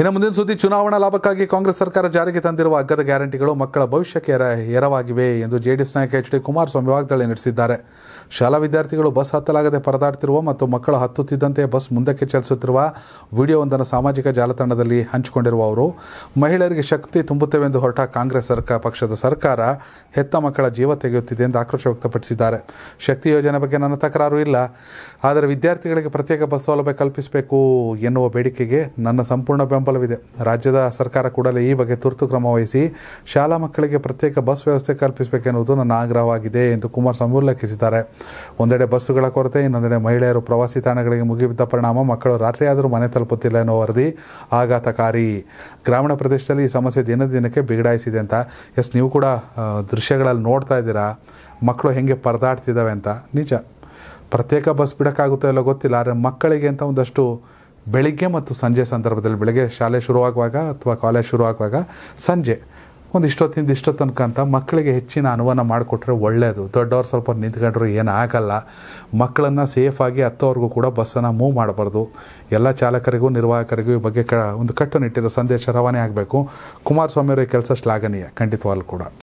ಇನ್ನು ಮುಂದಿನ ಸುದ್ದಿ ಚುನಾವಣಾ ಲಾಭಕ್ಕಾಗಿ ಕಾಂಗ್ರೆಸ್ ಸರ್ಕಾರ ಜಾರಿಗೆ ತಂದಿರುವ ಅಗ್ಗದ ಗ್ಯಾರಂಟಿಗಳು ಮಕ್ಕಳ ಭವಿಷ್ಯಕ್ಕೆ ಎರವಾಗಿವೆ ಎಂದು ಜೆಡಿಎಸ್ ನಾಯಕ ಎಚ್ ಡಿ ಕುಮಾರಸ್ವಾಮಿ ವಾಗ್ದಾಳಿ ನಡೆಸಿದ್ದಾರೆ ಶಾಲಾ ವಿದ್ಯಾರ್ಥಿಗಳು ಬಸ್ ಹತ್ತಲಾಗದೆ ಪರದಾಡ್ತಿರುವ ಮತ್ತು ಮಕ್ಕಳು ಹತ್ತುತ್ತಿದ್ದಂತೆ ಬಸ್ ಮುಂದಕ್ಕೆ ಚಲಿಸುತ್ತಿರುವ ವಿಡಿಯೋವೊಂದನ್ನು ಸಾಮಾಜಿಕ ಜಾಲತಾಣದಲ್ಲಿ ಹಂಚಿಕೊಂಡಿರುವ ಅವರು ಮಹಿಳೆಯರಿಗೆ ಶಕ್ತಿ ತುಂಬುತ್ತೇವೆ ಎಂದು ಹೊರಟ ಕಾಂಗ್ರೆಸ್ ಸರ್ಕಾರ ಪಕ್ಷದ ಸರ್ಕಾರ ಹೆತ್ತ ಮಕ್ಕಳ ಜೀವ ತೆಗೆಯುತ್ತಿದೆ ಎಂದು ಆಕ್ರೋಶ ವ್ಯಕ್ತಪಡಿಸಿದ್ದಾರೆ ಶಕ್ತಿ ಯೋಜನೆ ಬಗ್ಗೆ ನನ್ನ ತಕರಾರು ಇಲ್ಲ ಆದರೆ ವಿದ್ಯಾರ್ಥಿಗಳಿಗೆ ಪ್ರತ್ಯೇಕ ಬಸ್ ಸೌಲಭ್ಯ ಕಲ್ಪಿಸಬೇಕು ಎನ್ನುವ ಬೇಡಿಕೆಗೆ ನನ್ನ ಸಂಪೂರ್ಣ ಬೆಂಬಲ ಬೆಂಬಲವಿದೆ ರಾಜ್ಯದ ಸರ್ಕಾರ ಕೂಡಲೇ ಈ ಬಗ್ಗೆ ತುರ್ತು ಕ್ರಮ ವಹಿಸಿ ಶಾಲಾ ಮಕ್ಕಳಿಗೆ ಪ್ರತ್ಯೇಕ ಬಸ್ ವ್ಯವಸ್ಥೆ ಕಲ್ಪಿಸಬೇಕೆನ್ನುವುದು ನನ್ನ ಆಗ್ರಹವಾಗಿದೆ ಎಂದು ಕುಮಾರಸ್ವಾಮಿ ಉಲ್ಲೇಖಿಸಿದ್ದಾರೆ ಒಂದೆಡೆ ಬಸ್ಸುಗಳ ಕೊರತೆ ಇನ್ನೊಂದೆಡೆ ಮಹಿಳೆಯರು ಪ್ರವಾಸಿ ತಾಣಗಳಿಗೆ ಮುಗಿಬಿದ್ದ ಪರಿಣಾಮ ಮಕ್ಕಳು ರಾತ್ರಿಯಾದರೂ ಮನೆ ತಲುಪುತ್ತಿಲ್ಲ ಎನ್ನುವ ವರದಿ ಆಘಾತಕಾರಿ ಗ್ರಾಮೀಣ ಪ್ರದೇಶದಲ್ಲಿ ಈ ಸಮಸ್ಯೆ ದಿನ ದಿನಕ್ಕೆ ಬಿಗಡಾಯಿಸಿದೆ ಅಂತ ಎಸ್ ನೀವು ಕೂಡ ದೃಶ್ಯಗಳಲ್ಲಿ ನೋಡ್ತಾ ಇದ್ದೀರಾ ಮಕ್ಕಳು ಹೆಂಗೆ ಪರದಾಡ್ತಿದ್ದಾವೆ ಅಂತ ನಿಜ ಪ್ರತ್ಯೇಕ ಬಸ್ ಬಿಡೋಕ್ಕಾಗುತ್ತೋ ಇಲ್ಲೋ ಗೊತ್ತಿಲ್ಲ ಆದರೆ ಮಕ್ಕಳಿಗೆ ಅಂತ ಒಂದಷ್ಟು ಬೆಳಿಗ್ಗೆ ಮತ್ತು ಸಂಜೆ ಸಂದರ್ಭದಲ್ಲಿ ಬೆಳಗ್ಗೆ ಶಾಲೆ ಶುರುವಾಗುವಾಗ ಅಥವಾ ಕಾಲೇಜ್ ಶುರುವಾಗುವಾಗ ಸಂಜೆ ಒಂದು ಇಷ್ಟೊತ್ತಿಂದ ಇಷ್ಟೊ ತನಕ ಅಂತ ಮಕ್ಕಳಿಗೆ ಹೆಚ್ಚಿನ ಅನುವಾನ ಮಾಡಿಕೊಟ್ರೆ ಒಳ್ಳೆಯದು ದೊಡ್ಡವ್ರು ಸ್ವಲ್ಪ ನಿಂತ್ಕೊಂಡ್ರು ಏನಾಗಲ್ಲ ಮಕ್ಕಳನ್ನು ಸೇಫಾಗಿ ಹತ್ತೋವರೆಗೂ ಕೂಡ ಬಸ್ಸನ್ನು ಮೂವ್ ಮಾಡಬಾರ್ದು ಎಲ್ಲ ಚಾಲಕರಿಗೂ ನಿರ್ವಾಹಕರಿಗೂ ಈ ಬಗ್ಗೆ ಕ ಒಂದು ಕಟ್ಟುನಿಟ್ಟಿರೋ ಸಂದೇಶ ರವಾನೆ ಆಗಬೇಕು ಕುಮಾರಸ್ವಾಮಿಯವರ ಕೆಲಸ ಶ್ಲಾಘನೀಯ ಖಂಡಿತವಾಗ್ಲೂ ಕೂಡ